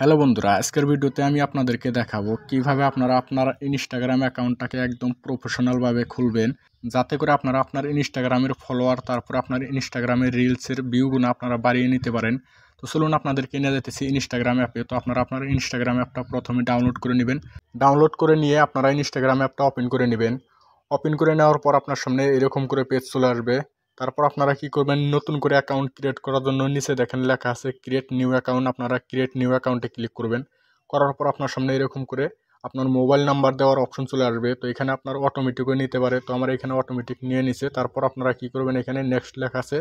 hello বন্ধুরা আজকের ভিডিওতে আমি আপনাদেরকে দেখাবো কিভাবে আপনারা আপনার ইনস্টাগ্রাম অ্যাকাউন্টটাকে একদম প্রফেশনালভাবে খুলবেন যাতে করে আপনারা আপনার ইনস্টাগ্রামের ফলোয়ার তারপর আপনার ইনস্টাগ্রামের রিলসের ভিউগুলো আপনারা বাড়িয়ে নিতে পারেন তো চলুন আপনাদেরকে নিয়ে যেতেছি ইনস্টাগ্রাম অ্যাপে তো আপনারা আপনার ইনস্টাগ্রাম অ্যাপটা প্রথমে ডাউনলোড করে নেবেন ডাউনলোড করে নিয়ে আপনারা ইনস্টাগ্রাম অ্যাপটা ওপেন করে নেবেন ওপেন করে নেওয়ার পর আপনার সামনে এরকম করে পেজ চলে আসবে তারপর আপনারা কি করবেন নতুন করে অ্যাকাউন্ট ক্রিয়েট করার জন্য নিচে দেখেন লেখা আছে ক্রিয়েট নিউ অ্যাকাউন্ট আপনারা ক্রিয়েট নিউ অ্যাকাউন্টে ক্লিক করবেন করার পর আপনার সামনে এরকম করে আপনার মোবাইল নাম্বার দেওয়ার অপশন চলে আসবে তো এখানে আপনার অটোমেটিকও নিতে পারে তো আমার এখানে অটোমেটিক নিয়ে নিছে তারপর আপনারা কি করবেন এখানে নেক্সট লেখা আছে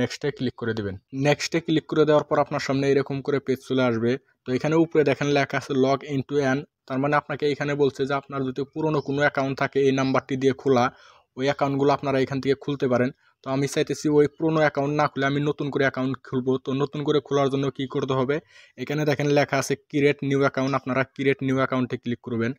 নেক্সটে ক্লিক করে দেবেন নেক্সটে ক্লিক করে দেওয়ার পর আপনার সামনে এরকম করে পেজ চলে আসবে তো এখানে উপরে দেখেন লেখা আছে লগ টু অ্যান তার মানে আপনাকে এখানে বলছে যে আপনার যদি পুরনো কোনো অ্যাকাউন্ট থাকে এই নাম্বারটি দিয়ে খোলা ওই অ্যাকাউন্টগুলো আপনারা এখান থেকে খুলতে পারেন তো আমি চাইতেছি ওই পুরনো অ্যাকাউন্ট না খুলে আমি নতুন করে অ্যাকাউন্ট খুলবো তো নতুন করে খোলার জন্য কি করতে হবে এখানে দেখেন লেখা আছে ক্রিয়েট নিউ অ্যাকাউন্ট আপনারা ক্রিয়েট নিউ অ্যাকাউন্টে ক্লিক করবেন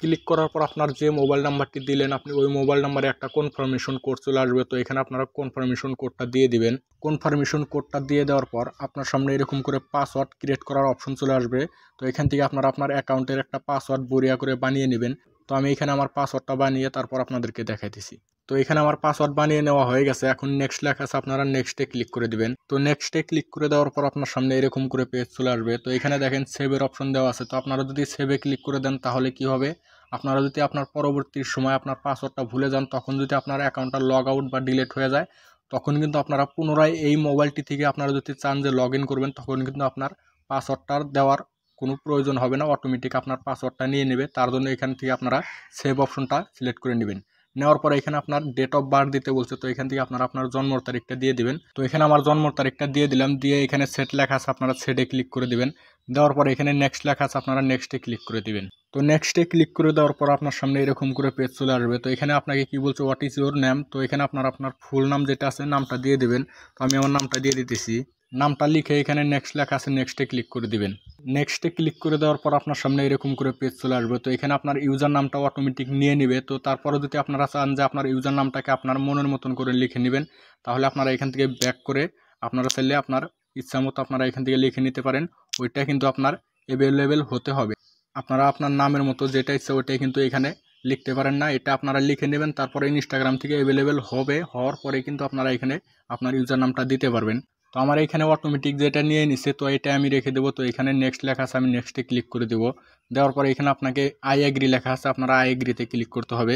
ক্লিক করার পর আপনার যে মোবাইল নাম্বারটি দিলেন আপনি ওই মোবাইল নাম্বারে একটা কনফার্মেশন কোড চলে আসবে তো এখানে আপনারা কনফার্মেশন কোডটা দিয়ে দিবেন কনফার্মেশন কোডটা দিয়ে দেওয়ার পর আপনার সামনে এরকম করে পাসওয়ার্ড ক্রিয়েট করার অপশন চলে আসবে তো এখান থেকে আপনারা আপনার অ্যাকাউন্টের একটা পাসওয়ার্ড বরিয়া করে বানিয়ে নেবেন তো আমি এখানে আমার পাসওয়ার্ডটা বানিয়ে তারপর আপনাদেরকে দেখাইতেছি তো এখানে আমার পাসওয়ার্ড বানিয়ে নেওয়া হয়ে গেছে এখন নেক্সট লেখা আছে আপনারা নেক্সটে ক্লিক করে দিবেন তো নেক্সটে ক্লিক করে দেওয়ার পর আপনার সামনে এরকম করে পেজ চলে আসবে তো এখানে দেখেন সেভের অপশন দেওয়া আছে তো আপনারা যদি সেভে ক্লিক করে দেন তাহলে কি হবে আপনারা যদি আপনার পরবর্তী সময় আপনার পাসওয়ার্ডটা ভুলে যান তখন যদি আপনার অ্যাকাউন্টটা লগ আউট বা ডিলেট হয়ে যায় তখন কিন্তু আপনারা পুনরায় এই মোবাইলটি থেকে আপনারা যদি চান যে লগ করবেন তখন কিন্তু আপনার পাসওয়ার্ডটা দেওয়ার কোনো প্রয়োজন হবে না অটোমেটিক আপনার পাসওয়ার্ডটা নিয়ে নেবে তার জন্য এখান থেকে আপনারা সেভ অপশনটা সিলেক্ট করে নেবেন নেওয়ার পরে এখানে আপনার ডেট অফ বার্থ দিতে বলছে তো এখান থেকে আপনারা আপনার জন্ম তারিখটা দিয়ে দিবেন তো এখানে আমার জন্ম তারিখটা দিয়ে দিলাম দিয়ে এখানে সেট লেখা আছে আপনারা সেটে ক্লিক করে দিবেন দেওয়ার পর এখানে নেক্সট লেখা আছে আপনারা নেক্সটে ক্লিক করে দিবেন তো নেক্সটে ক্লিক করে দেওয়ার পর আপনার সামনে এরকম করে পেজ চলে আসবে তো এখানে আপনাকে কি বলছে হোয়াট ইজ ইউর নেম তো এখানে আপনার আপনার ফুল নাম যেটা আছে নামটা দিয়ে দেবেন তো আমি আমার নামটা দিয়ে দিতেছি নামটা লিখে এখানে নেক্সট লেখা আছে নেক্সটে ক্লিক করে দিবেন নেক্সটে ক্লিক করে দেওয়ার পর আপনার সামনে এরকম করে পেজ চলে আসবে তো এখানে আপনার ইউজার নামটা অটোমেটিক নিয়ে নেবে তো তারপরে যদি আপনারা চান যে আপনার ইউজার নামটাকে আপনার মনের মতন করে লিখে নেবেন তাহলে আপনারা এখান থেকে ব্যাক করে আপনারা চাইলে আপনার ইচ্ছা মতো আপনারা এখান থেকে লিখে নিতে পারেন ওইটা কিন্তু আপনার অ্যাভেলেবেল হতে হবে আপনারা আপনার নামের মতো যেটা ইচ্ছা ওইটাই কিন্তু এখানে লিখতে পারেন না এটা আপনারা লিখে নেবেন তারপরে ইনস্টাগ্রাম থেকে অ্যাভেলেবেল হবে হওয়ার পরে কিন্তু আপনারা এখানে আপনার ইউজার নামটা দিতে পারবেন তো আমার এখানে অটোমেটিক যেটা নিয়ে নিছে তো এটা আমি রেখে দেবো তো এখানে নেক্সট লেখা আছে আমি নেক্সটে ক্লিক করে দেবো দেওয়ার পর এখানে আপনাকে আই এগ্রি লেখা আছে আপনারা আই এগ্রিতে ক্লিক করতে হবে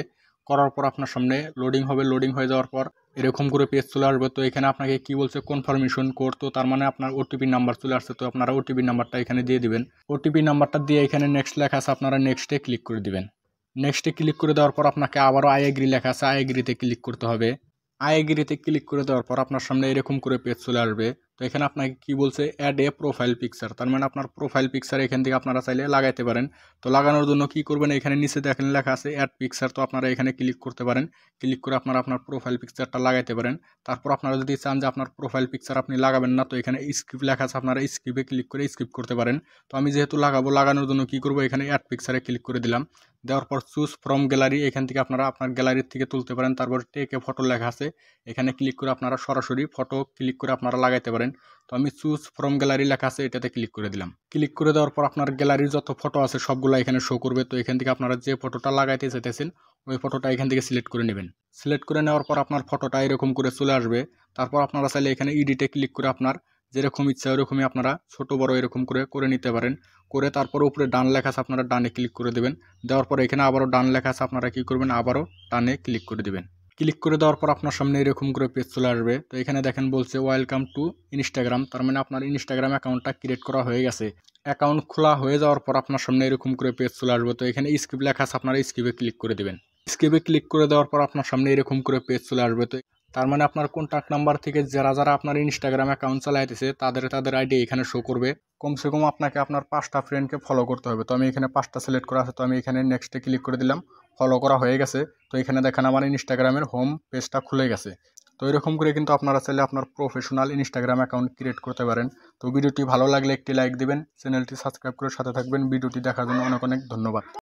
করার পর আপনার সামনে লোডিং হবে লোডিং হয়ে যাওয়ার পর এরকম করে পেজ চলে আসবে তো এখানে আপনাকে কি বলছে কনফার্মেশন কোড তো তার মানে আপনার ওটিপি নাম্বার চলে আসছে তো আপনারা ওটিপি নাম্বারটা এখানে দিয়ে দিবেন ওটিপি নাম্বারটা দিয়ে এখানে নেক্সট লেখা আছে আপনারা নেক্সটে ক্লিক করে দিবেন নেক্সটে ক্লিক করে দেওয়ার পর আপনাকে আবারও আই এগ্রি লেখা আছে আই এগ্রিতে ক্লিক করতে হবে আই এগ্রিতে ক্লিক করে দেওয়ার পর আপনার সামনে এরকম করে পেজ চলে আসবে তো এখানে আপনাকে কি বলছে অ্যাড এ প্রোফাইল পিকচার তার মানে আপনার প্রোফাইল পিকচার এখান থেকে আপনারা চাইলে লাগাইতে পারেন তো লাগানোর জন্য কি করবেন এখানে নিচে দেখেন লেখা আছে অ্যাড পিকচার তো আপনারা এখানে ক্লিক করতে পারেন ক্লিক করে আপনারা আপনার প্রোফাইল পিকচারটা লাগাইতে পারেন তারপর আপনারা যদি চান যে আপনার প্রোফাইল পিকচার আপনি লাগাবেন না তো এখানে স্ক্রিপ্ট লেখা আছে আপনারা স্ক্রিপে ক্লিক করে স্ক্রিপ্ট করতে পারেন তো আমি যেহেতু লাগাবো লাগানোর জন্য কি করব এখানে অ্যাড পিকচারে ক্লিক করে দিলাম দেওয়ার পর চুজ ফ্রম গ্যালারি এখান থেকে আপনারা আপনার গ্যালারির থেকে তুলতে পারেন তারপর টেকে ফটো লেখা আছে এখানে ক্লিক করে আপনারা সরাসরি ফটো ক্লিক করে আপনারা লাগাইতে পারেন পারেন তো আমি চুজ ফ্রম গ্যালারি লেখা আছে এটাতে ক্লিক করে দিলাম ক্লিক করে দেওয়ার পর আপনার গ্যালারির যত ফটো আছে সবগুলো এখানে শো করবে তো এখান থেকে আপনারা যে ফটোটা লাগাইতে চাইতেছেন ওই ফটোটা এখান থেকে সিলেক্ট করে নেবেন সিলেক্ট করে নেওয়ার পর আপনার ফটোটা এরকম করে চলে আসবে তারপর আপনারা চাইলে এখানে ইডিটে ক্লিক করে আপনার যেরকম ইচ্ছা ওরকমই আপনারা ছোট বড় এরকম করে করে নিতে পারেন করে তারপর উপরে ডান লেখা আছে আপনারা ডানে ক্লিক করে দেবেন দেওয়ার পর এখানে আবারও ডান লেখা আছে আপনারা কী করবেন আবারও ডানে ক্লিক করে দেবেন ক্লিক করে দেওয়ার পর আপনার সামনে এরকম করে পেজ চলে আসবে তো এখানে দেখেন বলছে ওয়েলকাম টু ইনস্টাগ্রাম তার মানে আপনার ইনস্টাগ্রাম অ্যাকাউন্টটা ক্রিয়েট করা হয়ে গেছে অ্যাকাউন্ট খোলা হয়ে যাওয়ার পর আপনার সামনে এরকম করে পেজ চলে আসবে তো এখানে স্কিপ লেখা আছে আপনারা স্কিপে ক্লিক করে দেবেন স্কিপে ক্লিক করে দেওয়ার পর আপনার সামনে এরকম করে পেজ চলে আসবে তো তার মানে আপনার কন্ট্যাক্ট নাম্বার থেকে যারা যারা আপনার ইনস্টাগ্রাম অ্যাকাউন্ট চালাইতেছে তাদের তাদের আইডি এখানে শো করবে কমসে কম আপনাকে আপনার পাঁচটা ফ্রেন্ডকে ফলো করতে হবে তো আমি এখানে পাঁচটা সিলেক্ট করা আছে তো আমি এখানে নেক্সটে ক্লিক করে দিলাম ফলো করা হয়ে গেছে তো এখানে দেখেন আমার ইনস্টাগ্রামের হোম পেজটা খুলে গেছে তো এরকম করে কিন্তু আপনারা চাইলে আপনার প্রফেশনাল ইনস্টাগ্রাম অ্যাকাউন্ট ক্রিয়েট করতে পারেন তো ভিডিওটি ভালো লাগলে একটি লাইক দিবেন চ্যানেলটি সাবস্ক্রাইব করে সাথে থাকবেন ভিডিওটি দেখার জন্য অনেক অনেক ধন্যবাদ